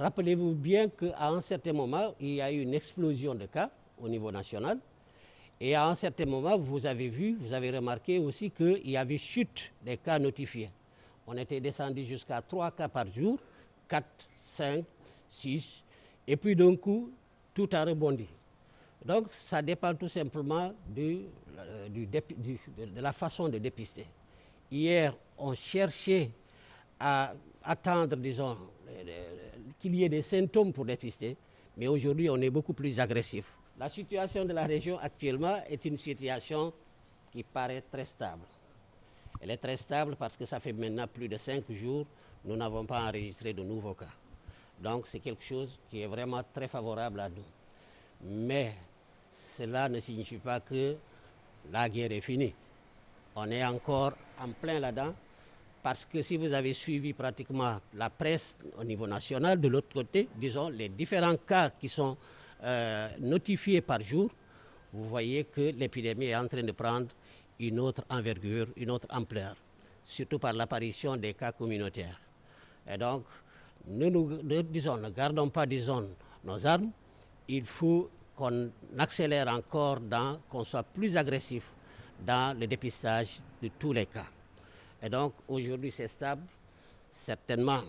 Rappelez-vous bien qu'à un certain moment, il y a eu une explosion de cas au niveau national. Et à un certain moment, vous avez vu, vous avez remarqué aussi qu'il y avait chute des cas notifiés. On était descendu jusqu'à trois cas par jour, quatre cinq six Et puis d'un coup, tout a rebondi. Donc ça dépend tout simplement de euh, la façon de dépister. Hier, on cherchait à attendre, disons, qu'il y ait des symptômes pour dépister, mais aujourd'hui on est beaucoup plus agressif. La situation de la région actuellement est une situation qui paraît très stable. Elle est très stable parce que ça fait maintenant plus de cinq jours, nous n'avons pas enregistré de nouveaux cas. Donc c'est quelque chose qui est vraiment très favorable à nous. Mais cela ne signifie pas que la guerre est finie. On est encore en plein là-dedans parce que si vous avez suivi pratiquement la presse au niveau national, de l'autre côté, disons, les différents cas qui sont euh, notifiés par jour, vous voyez que l'épidémie est en train de prendre une autre envergure, une autre ampleur, surtout par l'apparition des cas communautaires. Et donc, nous, nous, disons, ne gardons pas, disons, nos armes. Il faut qu'on accélère encore, qu'on soit plus agressif dans le dépistage de tous les cas. Et donc aujourd'hui c'est stable, certainement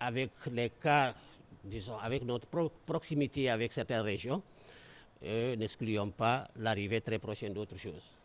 avec les cas, disons, avec notre proximité avec certaines régions, n'excluons pas l'arrivée très prochaine d'autres choses.